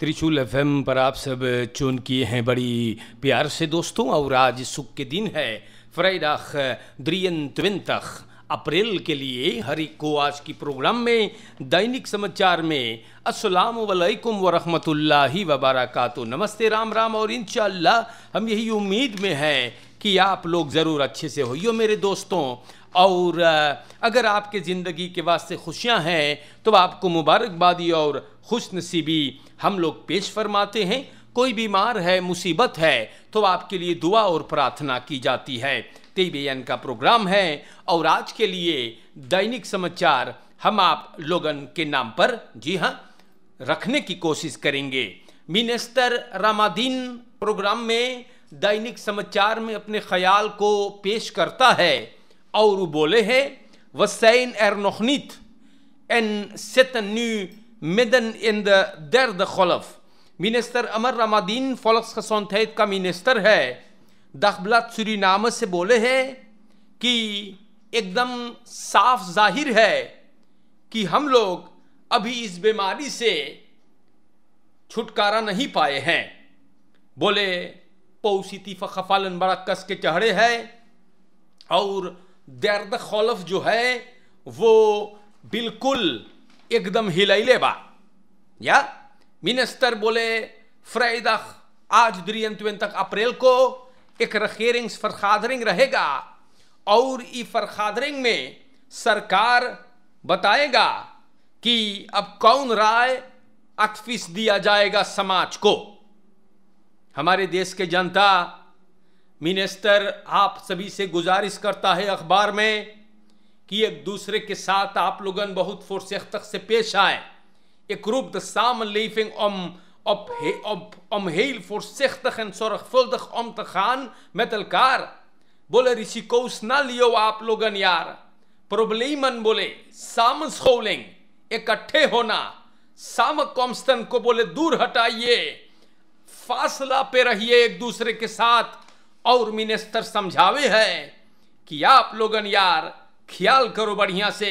त्रिशूल एफ पर आप सब चुन किए हैं बड़ी प्यार से दोस्तों और आज सुख के दिन है फ्राइडाख द्रियन त्विनतख अप्रैल के लिए हर एक को आज की प्रोग्राम में दैनिक समाचार में अस्सलाम वालेकुम व रहमतुल्लाहि व बरकातहू नमस्ते राम राम और इंशाल्लाह हम यही उम्मीद में हैं कि आप लोग ज़रूर अच्छे से होइयो मेरे दोस्तों और अगर आपके ज़िंदगी के वास्ते खुशियाँ हैं तो आपको मुबारकबादी और खुश नसीबी हम लोग पेश फरमाते हैं कोई बीमार है मुसीबत है तो आपके लिए दुआ और प्रार्थना की जाती है तेबेन का प्रोग्राम है और आज के लिए दैनिक समाचार हम आप लोगन के नाम पर जी हाँ रखने की कोशिश करेंगे मिनिस्टर रामादीन प्रोग्राम में दैनिक समाचार में अपने ख्याल को पेश करता है oudere bolehe we zijn er nog niet en zitten nu midden in de derde golf. Minister Amar Ramadin, volksgezondheid का मिनिस्टर है दखबलात सुरीनामा से बोले हैं कि एकदम साफ जाहिर है कि हम लोग अभी इस बीमारी से छुटकारा नहीं पाए हैं बोले पौसीती फ़ालन बड़ा कस के चढ़े है और द खौलफ जो है वो बिल्कुल एकदम हिलैले बा या मिनिस्टर बोले फ्रैदख आज दुरियंत तक अप्रैल को एक रखेरिंग फरखादरिंग रहेगा और ई फरखादरिंग में सरकार बताएगा कि अब कौन राय अतफिस दिया जाएगा समाज को हमारे देश के जनता मिनिस्टर आप सभी से गुजारिश करता है अखबार में कि एक दूसरे के साथ आप लोग बहुत फुरसख्त से पेश आए एक रूप द साम लिफिंग ओम बोले ऋषि कोस ना साम कॉम्स्टन को बोले दूर हटाइए फासला पे रहिए एक दूसरे के साथ और मिनिस्टर समझावे है कि आप लोगन यार ख्याल करो बढ़िया से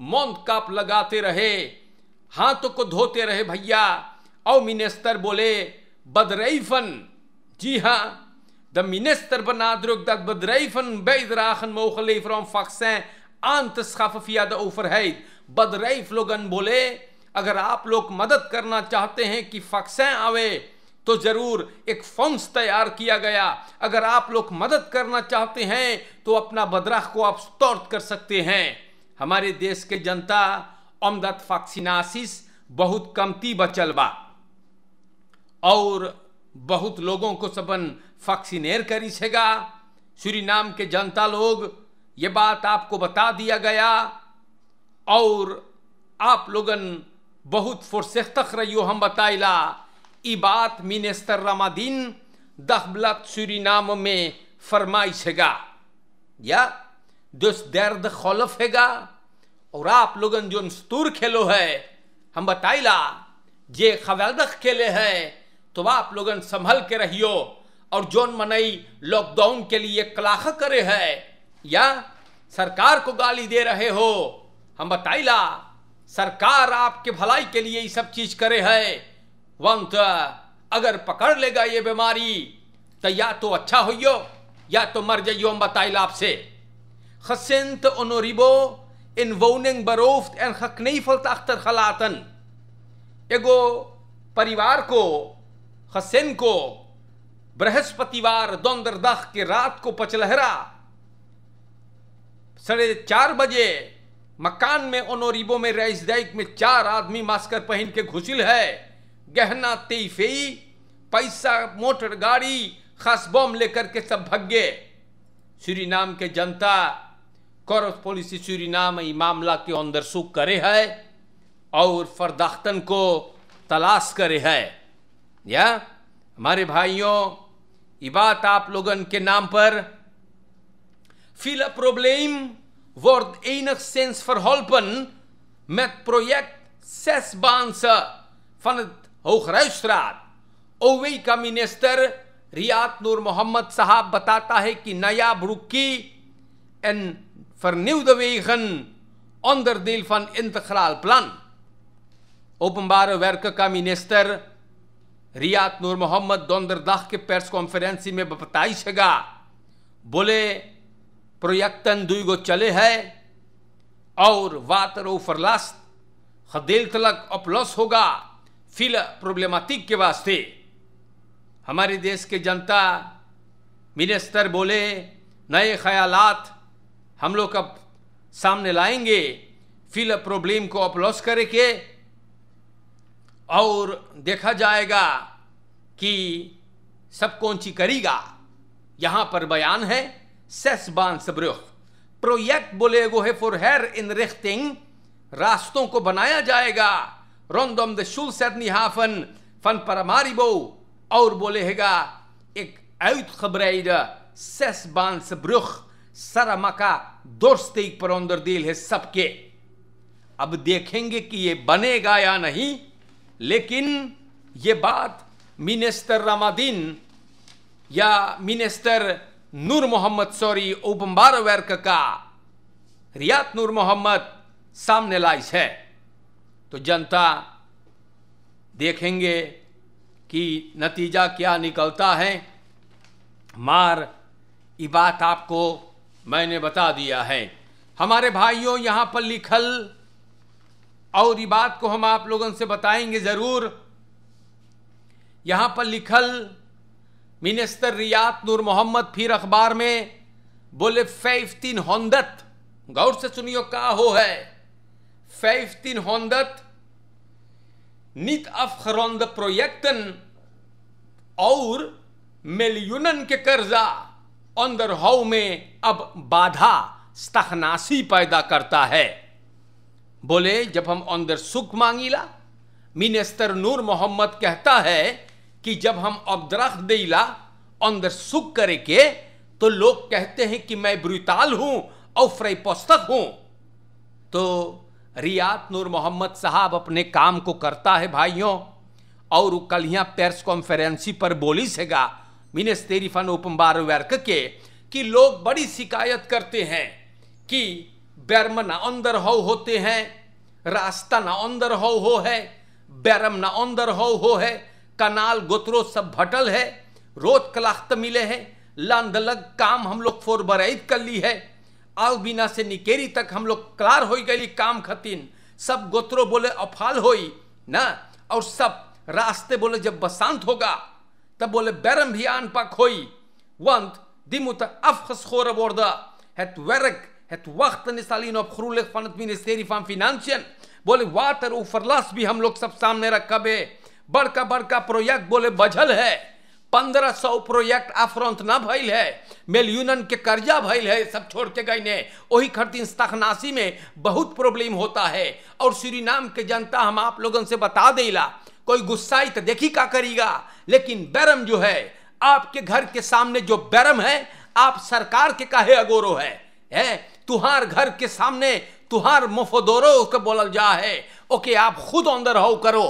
मौन काप लगाते रहे हाथों को धोते रहे भैया और मिनिस्टर बोले बदरईफन जी हाँ द मिनिस्टर benadrukt dat बदरईफन bijdragen मोखले फ्रॉम om vaccin aan te schaffen via de लोगन बोले अगर आप लोग मदद करना चाहते हैं कि फैक्सें आवे तो ज़रूर एक फंड्स तैयार किया गया अगर आप लोग मदद करना चाहते हैं तो अपना बदराह को आप स्तौर्त कर सकते हैं हमारे देश के जनता अमदत फाक्सिनासिस बहुत कमती बचल बा और बहुत लोगों को सबन फैक्सीनेर करी छेगा श्री नाम के जनता लोग ये बात आपको बता दिया गया और आप लोगन बहुत फुर्सख रहियो हम बताइला ibat Minister दखबलत Dagblad में फरमाइश हैगा या दोस्त दर्द खौलफ हैगा और आप लोगन जो स्तूर खेलो है हम बताइला जे खवैलदख खेले है तो आप लोगन संभल के रहियो और जोन मनई लॉकडाउन के लिए कलाख करे है या सरकार को गाली दे रहे हो हम बताइला सरकार आपके भलाई के लिए ये सब चीज़ करे है वंत अगर पकड़ लेगा ये बीमारी तो या तो अच्छा हो या तो मर जाइयो बताइल आपसे खसिंत ओनोरिबो इन वोनिंग बरोफ्त एन हक नहीं फलता अख्तर खलातन एगो परिवार को हसेन को बृहस्पतिवार दख के रात को पचलहरा साढ़े चार बजे मकान में ओनोरिबो में रईसदाइक में चार आदमी मास्कर पहन के घुसिल है गहना तेईफेई पैसा मोटर गाड़ी खास बम लेकर के सब भग गए श्री नाम के जनता करप्ट पॉलिसी श्री नाम मामला के अंदर सुख करे है और फरदाख्तन को तलाश करे है या हमारे भाइयों ये बात आप लोगन के नाम पर फील अ प्रॉब्लम सेंस फॉर हॉल्पन मैथ प्रोजेक्ट सेस बांस फन हुखरुसरार ओवी का मिनिस्टर रियात नूर मोहम्मद साहब बताता है कि नया ब्रुकी एन फॉर न्यू दन ऑन दिल फन इंतखराल प्लान ओपनबार वर्क का मिनिस्टर रियात नूर मोहम्मद दोंदरदाह के प्रेस कॉन्फ्रेंसी में बताई छगा बोले प्रोयक्तन दुई गो चले है और वातर ओ फरलास्त खदेल तलक अपलस होगा फिल प्रॉब्लमेटिक के वास्ते हमारे देश के जनता मिनिस्टर बोले नए ख्यालात हम लोग अब सामने लाएंगे फिल प्रॉब्लम को अपलॉस करके और देखा जाएगा कि सब कौन ची करेगा यहाँ पर बयान है बान सबरुख प्रोजेक्ट बोले गो है फॉर हेर इन रिख्तिंग रास्तों को बनाया जाएगा rondom de Schulzernihaven van Paramaribo. Oud-Bolega, ik uitgebreide zesbaanse brug Saramaka doorsteek per onderdeel is sapke. Ab देखेंगे कि ये बनेगा या नहीं लेकिन ये बात मिनिस्टर रमादीन या मिनिस्टर नूर मोहम्मद सॉरी उपम्बार वर्क का Riyad Nur मोहम्मद सामने लाइज है तो जनता देखेंगे कि नतीजा क्या निकलता है मार ये बात आपको मैंने बता दिया है हमारे भाइयों यहाँ पर लिखल और ये बात को हम आप लोगों से बताएंगे ज़रूर यहाँ पर लिखल मिनिस्टर रियात नूर मोहम्मद फिर अखबार में बोले फैफ्तीन हंदत गौर से सुनियो का हो है 1500 niet afgeronde projecten और मिलियन के कर्जा अंदरहाव में अब बाधा स्तखनासी पैदा करता है बोले जब हम अंदर सुख मांगीला मिनिस्टर नूर मोहम्मद कहता है कि जब हम अबदरख देला अंदर सुख करे के तो लोग कहते हैं कि मैं ब्रुताल हूं और फ्रैपोस्तक हूं तो रियात नूर मोहम्मद साहब अपने काम को करता है भाइयों और कल यहाँ प्रेस कॉन्फ्रेंसी पर बोली सेगा मिनेस उपम्बार वर्क के कि लोग बड़ी शिकायत करते हैं कि बैरम ना अंदर हो होते हैं रास्ता ना अंदर हो हो है बैरम ना अंदर हो हो है कनाल गोत्रो सब भटल है रोज कलाख्त मिले हैं लंद लग काम हम लोग फोर बरईद कर ली है अलबीना से निकेरी तक हम लोग क्लार हो गई काम खतिन सब गोत्रो बोले अफाल होई ना और सब रास्ते बोले जब बसंत होगा तब बोले बैरम भी आन पक हो वंत दिमुत बोले भी हम लोग सब सामने रखा बे बड़का बड़का प्रोजेक्ट बोले है पंद्रह सौ प्रोजेक्ट अफरंत न भइल है मेल यूनियन के कर्जा भैल है सब छोड़ के गए ने वही खरतीन तखनासी में बहुत प्रॉब्लम होता है और श्री नाम के जनता हम आप लोगों से बता देला कोई गुस्साई तो देखी का करेगा लेकिन बैरम जो है आपके घर के सामने जो बैरम है आप सरकार के काहे अगोरो है, है? तुहार घर के सामने तुहार मुफोदोरो के बोलल जा है ओके आप खुद अंदर हो करो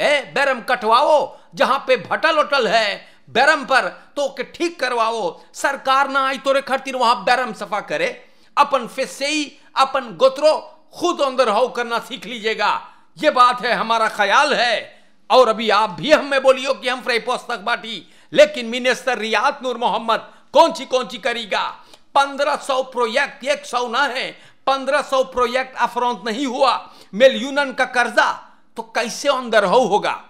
ए बैरम कटवाओ जहां पे भटल उटल है बैरम पर तो के ठीक करवाओ सरकार ना आई तोरे खर्तिर वहां बैरम सफा करे अपन फिर से ही अपन गोत्रो खुद अंदर हो करना सीख लीजिएगा ये बात है हमारा ख्याल है और अभी आप भी हमें बोलियो कि हम फ्रेपोस तक बाटी लेकिन मिनिस्टर रियात नूर मोहम्मद कौन सी कौन सी करेगा पंद्रह सौ प्रोजेक्ट एक सौ ना है पंद्रह सौ प्रोजेक्ट अफरौत नहीं हुआ मिल यूनियन का कर्जा तो कैसे अंदर हो होगा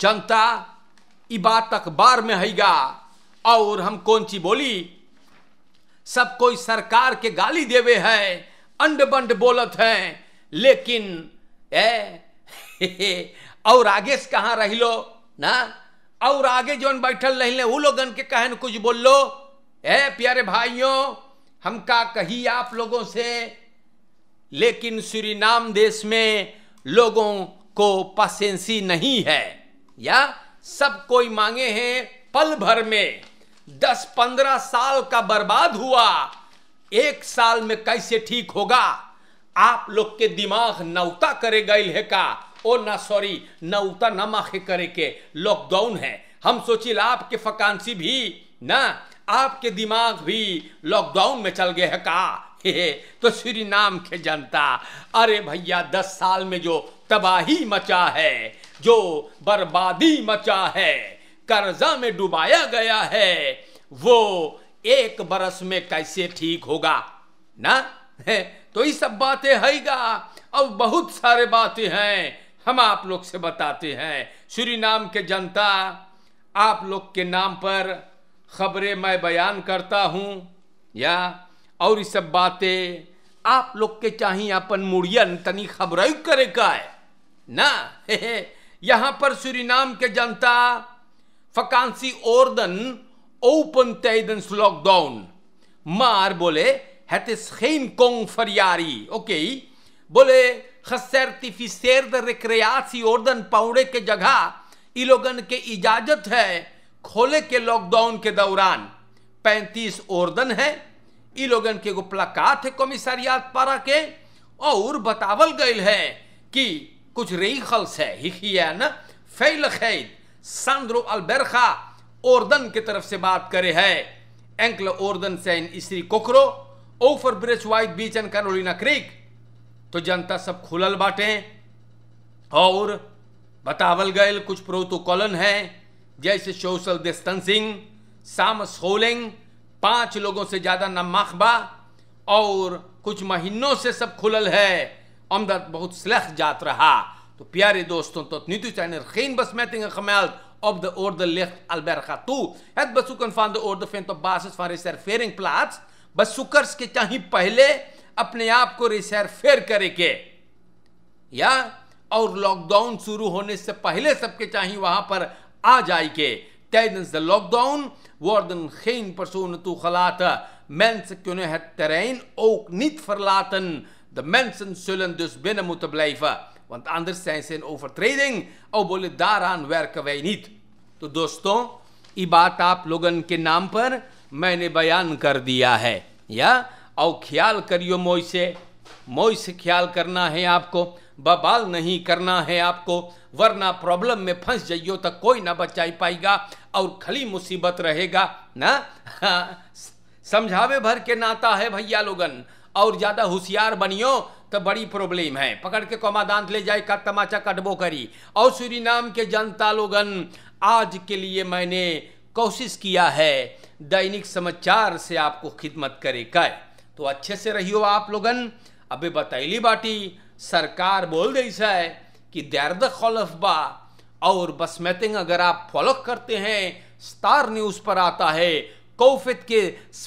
जनता इबा बात अखबार में हैगा और हम कौन ची बोली सब कोई सरकार के गाली देवे है अंड बंड बोलत है लेकिन ए हे हे, और आगे से कहाँ रही लो ना और आगे जोन बैठल रही वो लोगन के कहन कुछ बोल लो ए प्यारे भाइयों हम का कही आप लोगों से लेकिन श्री नाम देश में लोगों को पसेंसी नहीं है या सब कोई मांगे हैं पल भर में दस पंद्रह साल का बर्बाद हुआ एक साल में कैसे ठीक होगा आप लोग के दिमाग नौता करे गए है का ओ ना सॉरी नौता न माखे करे के लॉकडाउन है हम सोचिल आपके फकानसी भी ना आपके दिमाग भी लॉकडाउन में चल गए है का हे, तो श्री नाम के जनता अरे भैया दस साल में जो तबाही मचा है जो बर्बादी मचा है कर्जा में डुबाया गया है वो एक बरस में कैसे ठीक होगा ना है तो ये सब बातें हैगा अब बहुत सारे बातें हैं हम आप लोग से बताते हैं श्री नाम के जनता आप लोग के नाम पर खबरें मैं बयान करता हूं या और ये सब बातें आप लोग के चाहिए अपन मुड़ियन तनी खबर करे का है ना यहां पर सूरीनाम के जनता फकांसी ओरदन ओपन तेदन लॉकडाउन मार बोले हेते स्खेम कोंग फरियारी ओके बोले खसरती फिसेर द रिक्रियासी ओरदन पाउड़े के जगह इलोगन के इजाजत है खोले के लॉकडाउन के दौरान 35 ओरदन है इलोगन के गुप्लाकात है कमिसारियात पारा के और बतावल गए है कि कुछ regels है हिखियन फैल खैद सांद्रो अलबरखा ओरदन की तरफ से बात करे है एंकल ओर्दन सैन स्त्री कोकरो over bridge white beach and Carolina creek तो जनता सब खुलल बाटे और बतावल गए कुछ प्रोटोकॉलन है जैसे सोशल डिस्टेंसिंग साम सोलिंग पांच लोगों से ज़्यादा न माखबा और कुछ महीनों से सब खुलल है omdat Behoed slecht jaat raha. Pierre प्यारे दोस्तों tot nu toe zijn er geen besmettingen gemeld. Op de orde ligt Alberga toe. Het bezoeken van de orde vindt op basis van reservering plaats. Bezoekers के चाहे पहले अपने आप को रिजर्वेर करेंगे या और लॉकडाउन शुरू होने से पहले सबके चाहे वहां पर आ जाएंगे tijdens de lockdown worden geen personen toegelaten. Mensen kunnen het terrein ook niet verlaten De mensen zullen dus binnen moeten blijven, want anders zijn ze in overtreding, alhoewel daaraan werken wij niet. तो दोस्तों ये बात आप लोगन के नाम पर मैंने बयान कर दिया है या और ख्याल करियो मोई से मोई से ख्याल करना है आपको बबाल नहीं करना है आपको वरना प्रॉब्लम में फंस जाइयो तो कोई ना बचा पाएगा और खली मुसीबत रहेगा ना समझावे भर के नाता है भैया लोगन और ज़्यादा होशियार बनियो तो बड़ी प्रॉब्लम है पकड़ के दांत ले जाए का तमाचा कटबो करी और नाम के जनता लोगन आज के लिए मैंने कोशिश किया है दैनिक समाचार से आपको खिदमत करे का तो अच्छे से रहियो आप लोगन अबे बतैली बाटी सरकार बोल दैसा है कि दर्द खौलफ बा और बस मैथिंग अगर आप फॉलो करते हैं स्टार न्यूज़ पर आता है कोफित के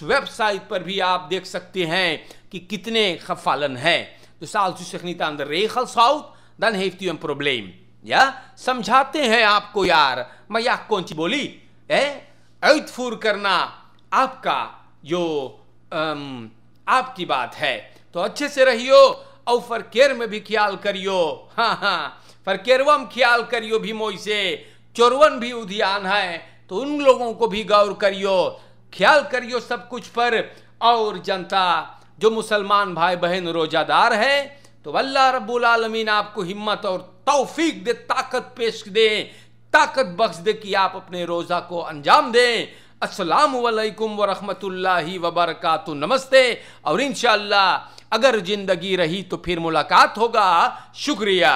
वेबसाइट पर भी आप देख सकते हैं कि कितने खफालन हैं तो साल zich niet aan de regels houdt dan heeft या समझाते हैं आपको यार मैं या कौन सी बोली है ऐतफूर करना आपका जो आम, आपकी बात है तो अच्छे से रहियो और फरकेर में भी ख्याल करियो हाँ हाँ फरकेरवम ख्याल करियो भी मोई से चोरवन भी उद्यान है तो उन लोगों को भी गौर करियो ख्याल करियो सब कुछ पर और जनता जो मुसलमान भाई बहन रोजादार है तो अल्लाह रब्बुल आलमीन आपको हिम्मत और तौफीक दे ताकत पेश दे ताकत बख्श दे कि आप अपने रोज़ा को अंजाम दें असलकम वरहमल वबरक नमस्ते और इन अगर ज़िंदगी रही तो फिर मुलाकात होगा शुक्रिया